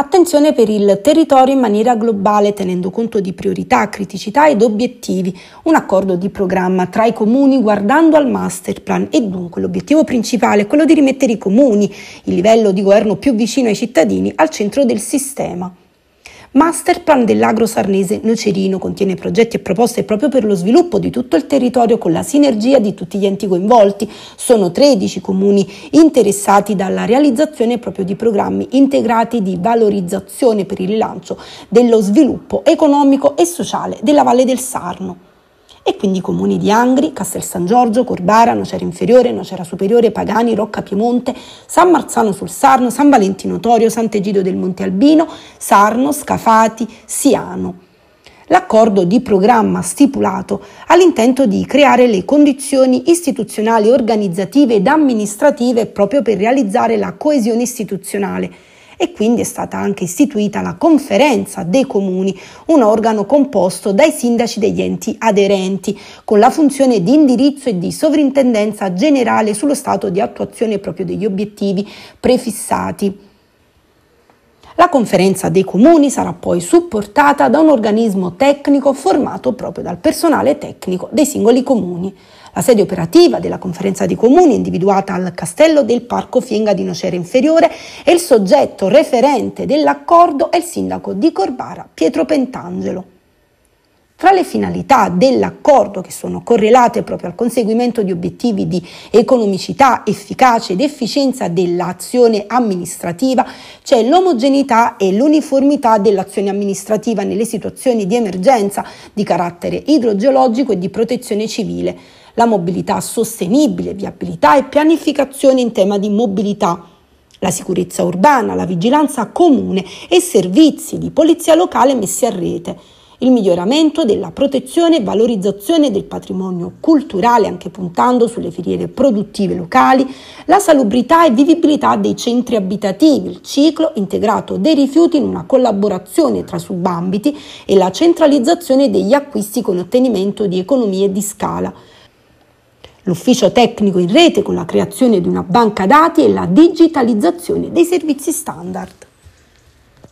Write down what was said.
Attenzione per il territorio in maniera globale, tenendo conto di priorità, criticità ed obiettivi. Un accordo di programma tra i comuni guardando al master plan e dunque l'obiettivo principale è quello di rimettere i comuni, il livello di governo più vicino ai cittadini, al centro del sistema. Masterplan dell'agro sarnese Nocerino contiene progetti e proposte proprio per lo sviluppo di tutto il territorio con la sinergia di tutti gli enti coinvolti. Sono 13 comuni interessati dalla realizzazione proprio di programmi integrati di valorizzazione per il rilancio dello sviluppo economico e sociale della Valle del Sarno e quindi i comuni di Angri, Castel San Giorgio, Corbara, Nocera Inferiore, Nocera Superiore, Pagani, Rocca Piemonte, San Marzano sul Sarno, San Valentino Torio, Sant'Egido del Monte Albino, Sarno, Scafati, Siano l'accordo di programma stipulato ha l'intento di creare le condizioni istituzionali, organizzative ed amministrative proprio per realizzare la coesione istituzionale e quindi è stata anche istituita la Conferenza dei Comuni, un organo composto dai sindaci degli enti aderenti, con la funzione di indirizzo e di sovrintendenza generale sullo stato di attuazione proprio degli obiettivi prefissati. La conferenza dei comuni sarà poi supportata da un organismo tecnico formato proprio dal personale tecnico dei singoli comuni. La sede operativa della conferenza dei comuni, individuata al castello del Parco Fienga di Nocera Inferiore, e il soggetto referente dell'accordo è il sindaco di Corbara, Pietro Pentangelo tra le finalità dell'accordo che sono correlate proprio al conseguimento di obiettivi di economicità, efficacia ed efficienza dell'azione amministrativa c'è l'omogeneità e l'uniformità dell'azione amministrativa nelle situazioni di emergenza di carattere idrogeologico e di protezione civile, la mobilità sostenibile, viabilità e pianificazione in tema di mobilità la sicurezza urbana, la vigilanza comune e servizi di polizia locale messi a rete il miglioramento della protezione e valorizzazione del patrimonio culturale, anche puntando sulle filiere produttive locali, la salubrità e vivibilità dei centri abitativi, il ciclo integrato dei rifiuti in una collaborazione tra subambiti e la centralizzazione degli acquisti con ottenimento di economie di scala. L'ufficio tecnico in rete con la creazione di una banca dati e la digitalizzazione dei servizi standard.